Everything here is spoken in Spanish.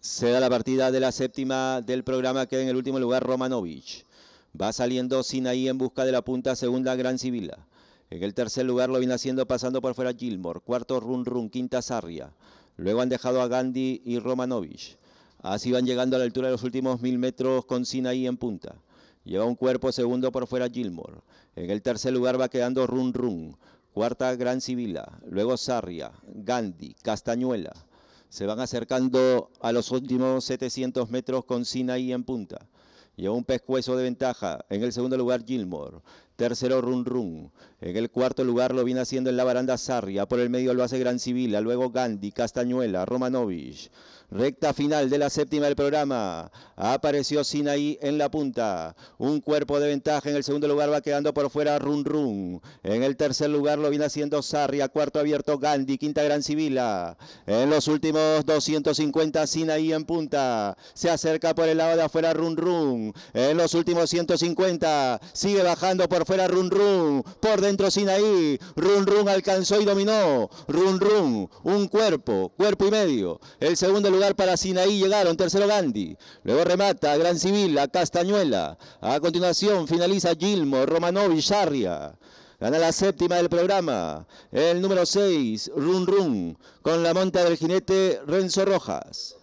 Se da la partida de la séptima del programa, queda en el último lugar Romanovich. Va saliendo Sinaí en busca de la punta segunda Gran Sibila. En el tercer lugar lo viene haciendo pasando por fuera Gilmore. Cuarto Run Run, quinta Sarria. Luego han dejado a Gandhi y Romanovich. Así van llegando a la altura de los últimos mil metros con Sinaí en punta. Lleva un cuerpo segundo por fuera Gilmore. En el tercer lugar va quedando Run Run. Cuarta Gran Sibila. Luego Sarria, Gandhi, Castañuela. Se van acercando a los últimos 700 metros con Sinaí en punta. Lleva un pescuezo de ventaja. En el segundo lugar, Gilmore. Tercero, Run Run. En el cuarto lugar lo viene haciendo en la baranda Sarria. Por el medio lo hace Gran Civila. Luego Gandhi, Castañuela, Romanovich. Recta final de la séptima del programa. Apareció Sinaí en la punta. Un cuerpo de ventaja. En el segundo lugar va quedando por fuera Run Run. En el tercer lugar lo viene haciendo Sarria. Cuarto abierto Gandhi. Quinta Gran Civila. En los últimos 250 Sinaí en punta. Se acerca por el lado de afuera Run Run. En los últimos 150 sigue bajando por fuera Run Run, por dentro Sinaí, Run Run alcanzó y dominó, Run Run, un cuerpo, cuerpo y medio, el segundo lugar para Sinaí llegaron, tercero Gandhi, luego remata Gran Civil a Castañuela, a continuación finaliza Gilmo, y Sarria. Gana la séptima del programa, el número 6, Run Run, con la monta del jinete Renzo Rojas.